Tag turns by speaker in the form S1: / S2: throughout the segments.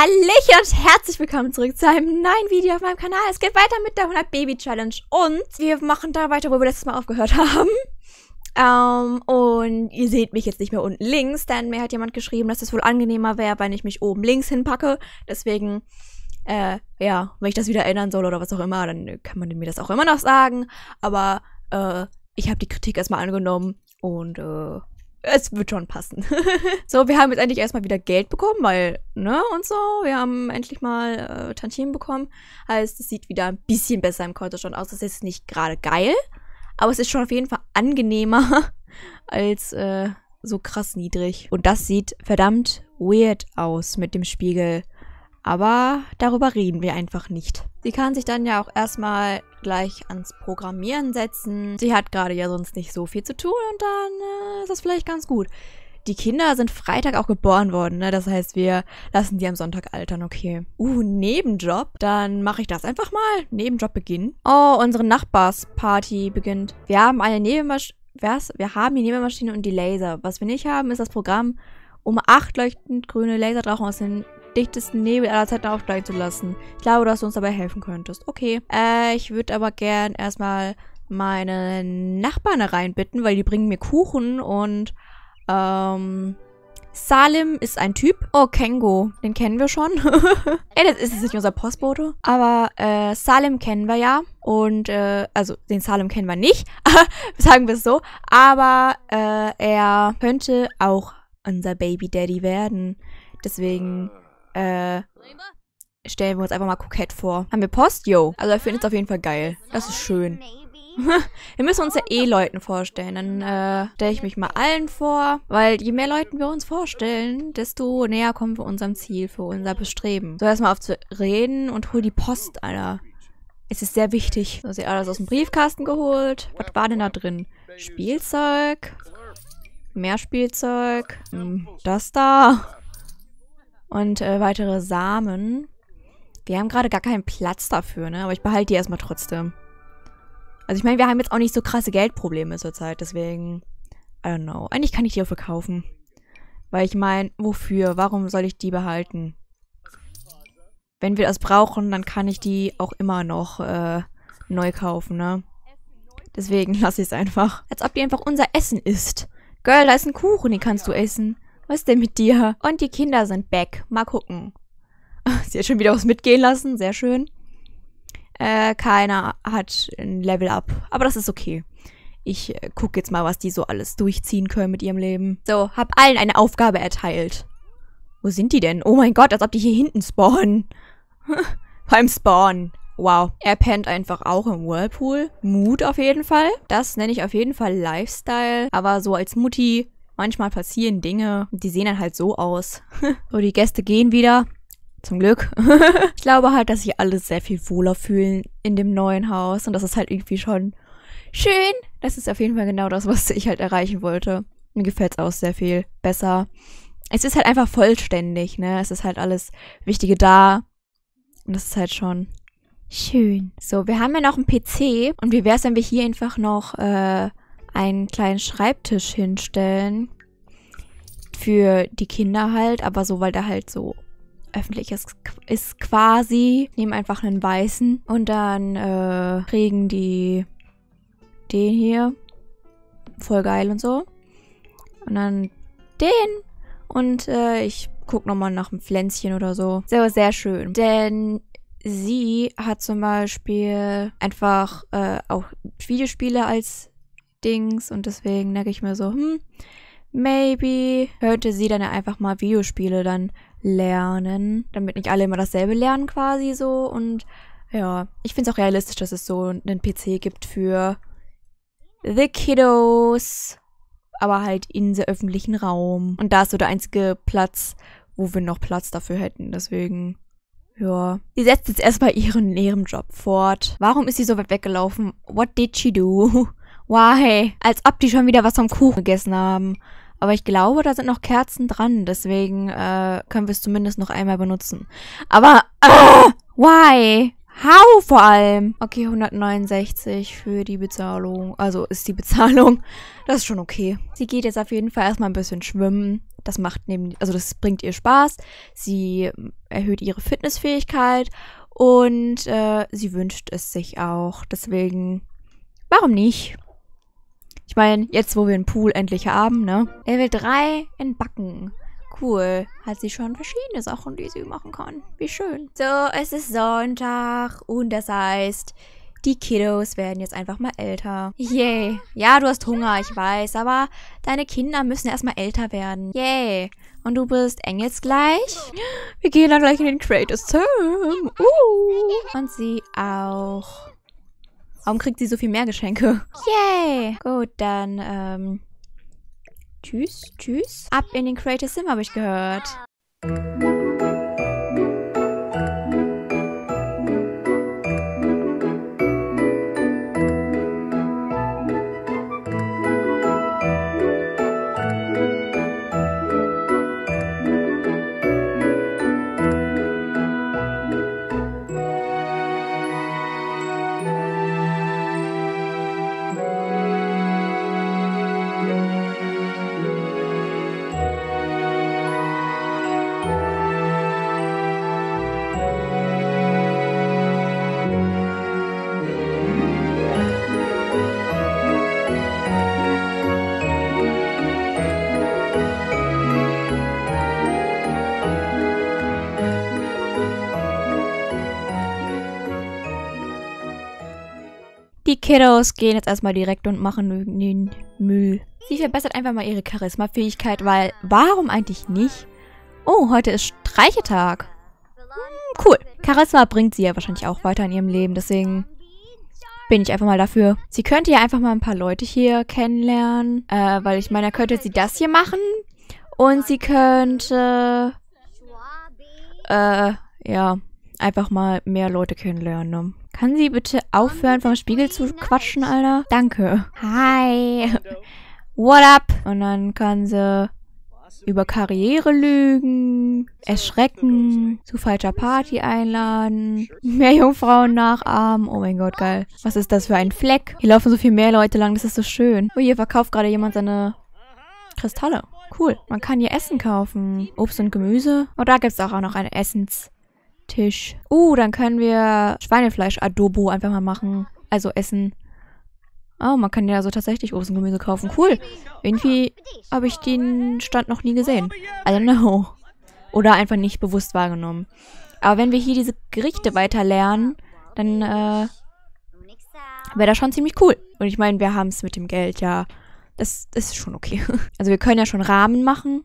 S1: Hallöchen und herzlich willkommen zurück zu einem neuen Video auf meinem Kanal. Es geht weiter mit der 100 Baby Challenge und wir machen da weiter, wo wir letztes Mal aufgehört haben. Ähm, und ihr seht mich jetzt nicht mehr unten links, denn mir hat jemand geschrieben, dass es das wohl angenehmer wäre, wenn ich mich oben links hinpacke. Deswegen, äh, ja, wenn ich das wieder ändern soll oder was auch immer, dann kann man mir das auch immer noch sagen. Aber, äh, ich habe die Kritik erstmal angenommen und, äh, es wird schon passen. so, wir haben jetzt endlich erstmal wieder Geld bekommen, weil, ne, und so. Wir haben endlich mal äh, Tantiemen bekommen. Heißt, also, es sieht wieder ein bisschen besser im Konto schon aus. Das ist nicht gerade geil, aber es ist schon auf jeden Fall angenehmer als äh, so krass niedrig. Und das sieht verdammt weird aus mit dem Spiegel. Aber darüber reden wir einfach nicht. Sie kann sich dann ja auch erstmal gleich ans Programmieren setzen. Sie hat gerade ja sonst nicht so viel zu tun und dann äh, ist das vielleicht ganz gut. Die Kinder sind Freitag auch geboren worden, ne? Das heißt, wir lassen die am Sonntag altern, okay. Uh, Nebenjob? Dann mache ich das einfach mal. Nebenjob beginnen. Oh, unsere Nachbarsparty beginnt. Wir haben eine Nebenmaschine. Was? Wir haben die Nebelmaschine und die Laser. Was wir nicht haben, ist das Programm, um acht leuchtend grüne Laserdrachen aus den dichtesten Nebel aller Zeiten aufsteigen zu lassen. Ich glaube, dass du uns dabei helfen könntest. Okay. Äh, ich würde aber gern erstmal meine Nachbarn reinbitten, weil die bringen mir Kuchen und ähm, Salim ist ein Typ. Oh, Kengo. Den kennen wir schon. Ey, das ist jetzt nicht unser Postbote. Aber äh, Salim kennen wir ja. Und, äh, also den Salim kennen wir nicht. Sagen wir es so. Aber äh, er könnte auch unser Baby Daddy werden. Deswegen äh, stellen wir uns einfach mal kokett vor. Haben wir Post? Yo. Also er findet es auf jeden Fall geil. Das ist schön. wir müssen uns ja eh Leuten vorstellen. Dann äh, stelle ich mich mal allen vor, weil je mehr Leuten wir uns vorstellen, desto näher kommen wir unserem Ziel, für unser Bestreben. So, erstmal auf zu reden und hol die Post, Alter. Es ist sehr wichtig. So, sie hat alles aus dem Briefkasten geholt. Was war denn da drin? Spielzeug. Mehr Spielzeug. Hm, das da und äh, weitere Samen. Wir haben gerade gar keinen Platz dafür, ne? Aber ich behalte die erstmal trotzdem. Also ich meine, wir haben jetzt auch nicht so krasse Geldprobleme zurzeit, deswegen... I don't know. Eigentlich kann ich die auch verkaufen. Weil ich meine, wofür? Warum soll ich die behalten? Wenn wir das brauchen, dann kann ich die auch immer noch äh, neu kaufen, ne? Deswegen lasse ich es einfach. Als ob die einfach unser Essen ist. Girl, da ist ein Kuchen, den kannst du essen. Was ist denn mit dir? Und die Kinder sind back. Mal gucken. Sie hat schon wieder was mitgehen lassen. Sehr schön. Äh, keiner hat ein Level up. Aber das ist okay. Ich äh, gucke jetzt mal, was die so alles durchziehen können mit ihrem Leben. So, hab allen eine Aufgabe erteilt. Wo sind die denn? Oh mein Gott, als ob die hier hinten spawnen. Beim Spawn. Wow. Er pennt einfach auch im Whirlpool. Mut auf jeden Fall. Das nenne ich auf jeden Fall Lifestyle. Aber so als Mutti manchmal passieren Dinge, die sehen dann halt so aus. so, die Gäste gehen wieder. Zum Glück. ich glaube halt, dass sich alle sehr viel wohler fühlen in dem neuen Haus. Und das ist halt irgendwie schon schön. Das ist auf jeden Fall genau das, was ich halt erreichen wollte. Mir gefällt es auch sehr viel besser. Es ist halt einfach vollständig, ne? Es ist halt alles Wichtige da. Und das ist halt schon schön. So, wir haben ja noch einen PC. Und wie wäre es, wenn wir hier einfach noch äh, einen kleinen Schreibtisch hinstellen. Für die Kinder halt, aber so, weil der halt so öffentlich ist, ist quasi. Nehmen einfach einen weißen und dann äh, kriegen die den hier. Voll geil und so. Und dann den. Und äh, ich gucke nochmal nach einem Pflänzchen oder so. Ist sehr schön. Denn sie hat zum Beispiel einfach äh, auch Videospiele als Dings und deswegen denke ich mir so, hm, maybe könnte sie dann ja einfach mal Videospiele dann lernen, damit nicht alle immer dasselbe lernen quasi so und ja, ich finde es auch realistisch, dass es so einen PC gibt für The Kiddos, aber halt in der öffentlichen Raum und da ist so der einzige Platz, wo wir noch Platz dafür hätten, deswegen ja. Sie setzt jetzt erstmal ihren Nebenjob fort. Warum ist sie so weit weggelaufen? What did she do? Why? als ob die schon wieder was vom Kuchen gegessen haben. Aber ich glaube, da sind noch Kerzen dran, deswegen äh, können wir es zumindest noch einmal benutzen. Aber, äh, why? How vor allem? Okay, 169 für die Bezahlung. Also ist die Bezahlung. Das ist schon okay. Sie geht jetzt auf jeden Fall erstmal ein bisschen schwimmen. Das macht neben, also das bringt ihr Spaß. Sie äh, erhöht ihre Fitnessfähigkeit und äh, sie wünscht es sich auch. Deswegen, warum nicht? Ich meine, jetzt wo wir einen Pool endlich haben, ne? Level 3 in Backen. Cool. Hat sie schon verschiedene Sachen, die sie machen kann. Wie schön. So, es ist Sonntag und das heißt, die Kiddos werden jetzt einfach mal älter. Yay. Ja, du hast Hunger, ich weiß, aber deine Kinder müssen erstmal älter werden. Yay. Und du bist engelsgleich? Wir gehen dann gleich in den Creators Term. Uh. Und sie auch. Warum kriegt sie so viel mehr Geschenke? Yay! Gut, dann, ähm... Tschüss, tschüss. Ab in den Creator Sim, habe ich gehört. Kiddos gehen jetzt erstmal direkt und machen den Müll. Sie verbessert einfach mal ihre Charisma-Fähigkeit, weil warum eigentlich nicht? Oh, heute ist Streichetag. Hm, cool. Charisma bringt sie ja wahrscheinlich auch weiter in ihrem Leben, deswegen bin ich einfach mal dafür. Sie könnte ja einfach mal ein paar Leute hier kennenlernen, äh, weil ich meine, da könnte sie das hier machen und sie könnte, äh, ja, einfach mal mehr Leute kennenlernen, ne? Kann sie bitte aufhören, vom Spiegel zu quatschen, Alter? Danke. Hi. What up? Und dann kann sie über Karriere lügen, erschrecken, zu falscher Party einladen, mehr Jungfrauen nachahmen. Oh mein Gott, geil. Was ist das für ein Fleck? Hier laufen so viel mehr Leute lang, das ist so schön. Oh, hier verkauft gerade jemand seine Kristalle. Cool. Man kann hier Essen kaufen. Obst und Gemüse. Oh, da gibt's auch noch ein Essens. Tisch. Uh, dann können wir Schweinefleisch-Adobo einfach mal machen. Also essen. Oh, man kann ja so tatsächlich Obst und Gemüse kaufen. Cool. Irgendwie habe ich den Stand noch nie gesehen. I don't know. Oder einfach nicht bewusst wahrgenommen. Aber wenn wir hier diese Gerichte weiter lernen, dann äh, wäre das schon ziemlich cool. Und ich meine, wir haben es mit dem Geld ja. Das, das ist schon okay. Also wir können ja schon Rahmen machen.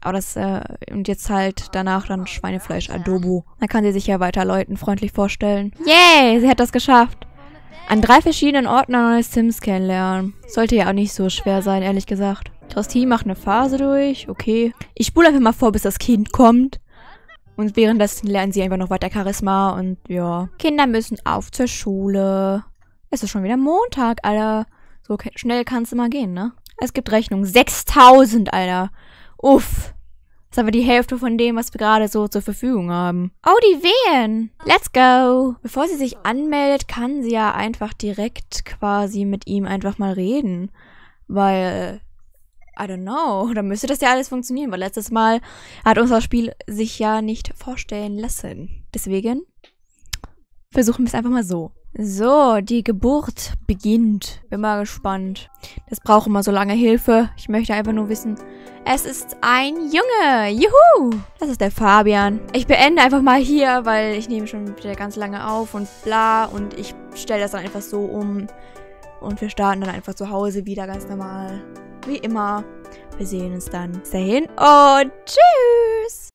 S1: Aber das, äh, und jetzt halt danach dann Schweinefleisch Adobo. Dann kann sie sich ja weiter Leuten freundlich vorstellen. Yay, sie hat das geschafft. An drei verschiedenen Orten neue Sims kennenlernen. Sollte ja auch nicht so schwer sein, ehrlich gesagt. Christine macht eine Phase durch, okay. Ich spule einfach mal vor, bis das Kind kommt. Und währenddessen lernen sie einfach noch weiter Charisma und ja. Kinder müssen auf zur Schule. Es ist schon wieder Montag, Alter. So schnell kann es immer gehen, ne? Es gibt Rechnung. 6000, Alter. Uff. Das ist aber die Hälfte von dem, was wir gerade so zur Verfügung haben. Oh, die Wehen! Let's go! Bevor sie sich anmeldet, kann sie ja einfach direkt quasi mit ihm einfach mal reden. Weil I don't know. dann müsste das ja alles funktionieren, weil letztes Mal hat unser Spiel sich ja nicht vorstellen lassen. Deswegen versuchen wir es einfach mal so. So, die Geburt beginnt. Bin mal gespannt. Das braucht immer so lange Hilfe. Ich möchte einfach nur wissen. Es ist ein Junge. Juhu! Das ist der Fabian. Ich beende einfach mal hier, weil ich nehme schon wieder ganz lange auf und bla. Und ich stelle das dann einfach so um. Und wir starten dann einfach zu Hause wieder ganz normal. Wie immer. Wir sehen uns dann. Bis dahin und tschüss!